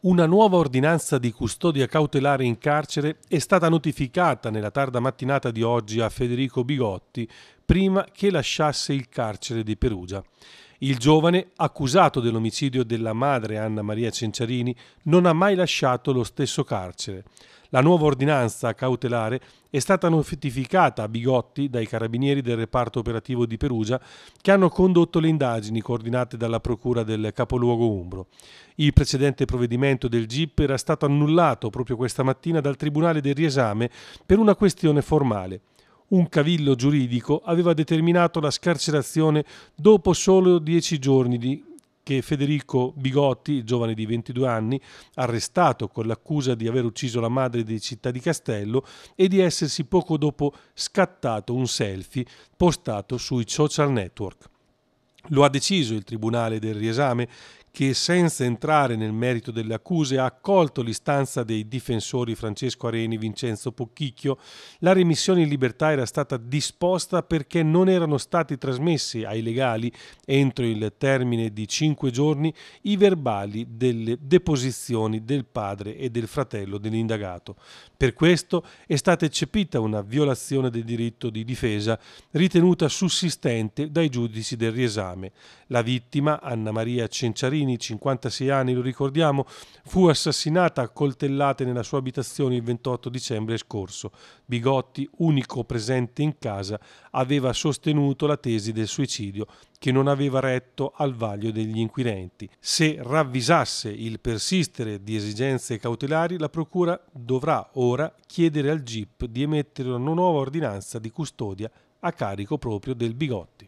Una nuova ordinanza di custodia cautelare in carcere è stata notificata nella tarda mattinata di oggi a Federico Bigotti, prima che lasciasse il carcere di Perugia. Il giovane, accusato dell'omicidio della madre Anna Maria Cenciarini, non ha mai lasciato lo stesso carcere. La nuova ordinanza cautelare è stata notificata a Bigotti dai carabinieri del reparto operativo di Perugia che hanno condotto le indagini coordinate dalla procura del capoluogo Umbro. Il precedente provvedimento del GIP era stato annullato proprio questa mattina dal Tribunale del riesame per una questione formale un cavillo giuridico aveva determinato la scarcerazione dopo solo dieci giorni di che Federico Bigotti, giovane di 22 anni, arrestato con l'accusa di aver ucciso la madre di Città di Castello e di essersi poco dopo scattato un selfie postato sui social network. Lo ha deciso il Tribunale del riesame che senza entrare nel merito delle accuse ha accolto l'istanza dei difensori Francesco Areni e Vincenzo Pocchicchio, la remissione in libertà era stata disposta perché non erano stati trasmessi ai legali entro il termine di cinque giorni i verbali delle deposizioni del padre e del fratello dell'indagato. Per questo è stata eccepita una violazione del diritto di difesa ritenuta sussistente dai giudici del riesame. La vittima, Anna Maria Cenciarini, Mancini, 56 anni, lo ricordiamo, fu assassinata a coltellate nella sua abitazione il 28 dicembre scorso. Bigotti, unico presente in casa, aveva sostenuto la tesi del suicidio che non aveva retto al vaglio degli inquirenti. Se ravvisasse il persistere di esigenze cautelari, la Procura dovrà ora chiedere al GIP di emettere una nuova ordinanza di custodia a carico proprio del Bigotti.